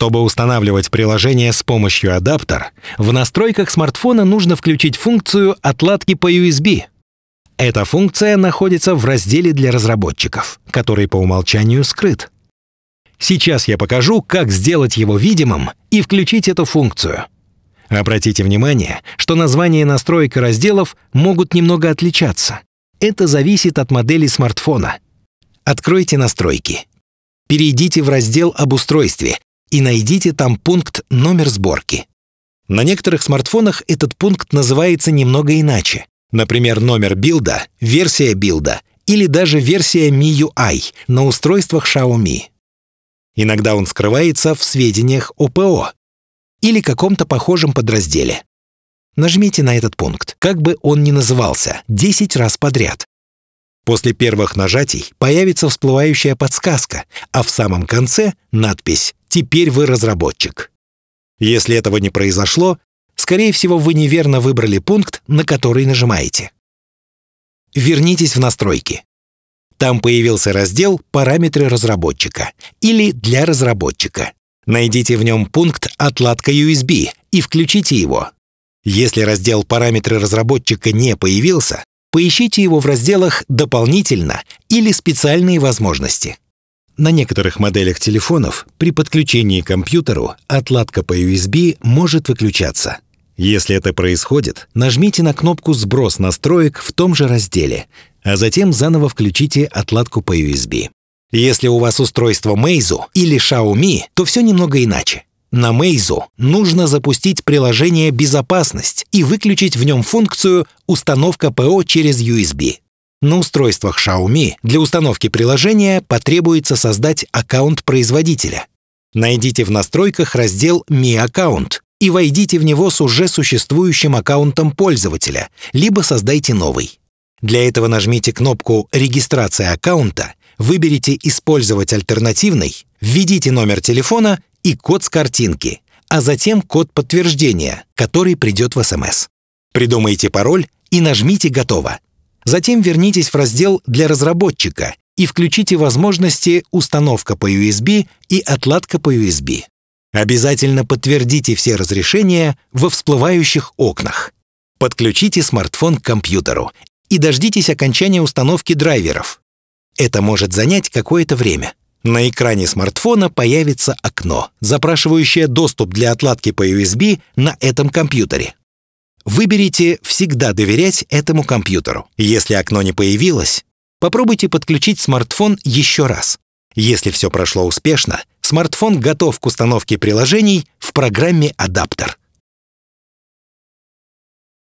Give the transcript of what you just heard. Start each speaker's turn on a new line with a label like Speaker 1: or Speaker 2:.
Speaker 1: Чтобы устанавливать приложение с помощью адаптер, в настройках смартфона нужно включить функцию отладки по USB. Эта функция находится в разделе для разработчиков, который по умолчанию скрыт. Сейчас я покажу, как сделать его видимым и включить эту функцию. Обратите внимание, что названия настроек и разделов могут немного отличаться. Это зависит от модели смартфона. Откройте настройки. Перейдите в раздел «Об устройстве» и найдите там пункт «Номер сборки». На некоторых смартфонах этот пункт называется немного иначе. Например, номер билда, версия билда или даже версия MIUI на устройствах Xiaomi. Иногда он скрывается в сведениях ОПО или каком-то похожем подразделе. Нажмите на этот пункт, как бы он ни назывался, 10 раз подряд, После первых нажатий появится всплывающая подсказка, а в самом конце надпись «Теперь вы разработчик». Если этого не произошло, скорее всего, вы неверно выбрали пункт, на который нажимаете. Вернитесь в настройки. Там появился раздел «Параметры разработчика» или «Для разработчика». Найдите в нем пункт «Отладка USB» и включите его. Если раздел «Параметры разработчика» не появился, Поищите его в разделах «Дополнительно» или «Специальные возможности». На некоторых моделях телефонов при подключении к компьютеру отладка по USB может выключаться. Если это происходит, нажмите на кнопку «Сброс настроек» в том же разделе, а затем заново включите отладку по USB. Если у вас устройство Meizu или Xiaomi, то все немного иначе. На Meizu нужно запустить приложение «Безопасность» и выключить в нем функцию «Установка ПО через USB». На устройствах Xiaomi для установки приложения потребуется создать аккаунт производителя. Найдите в настройках раздел «Mi аккаунт» и войдите в него с уже существующим аккаунтом пользователя, либо создайте новый. Для этого нажмите кнопку «Регистрация аккаунта», выберите «Использовать альтернативный», введите номер телефона и код с картинки, а затем код подтверждения, который придет в СМС. Придумайте пароль и нажмите «Готово». Затем вернитесь в раздел «Для разработчика» и включите возможности «Установка по USB» и «Отладка по USB». Обязательно подтвердите все разрешения во всплывающих окнах. Подключите смартфон к компьютеру и дождитесь окончания установки драйверов. Это может занять какое-то время. На экране смартфона появится окно, запрашивающее доступ для отладки по USB на этом компьютере. Выберите «Всегда доверять этому компьютеру». Если окно не появилось, попробуйте подключить смартфон еще раз. Если все прошло успешно, смартфон готов к установке приложений в программе «Адаптер».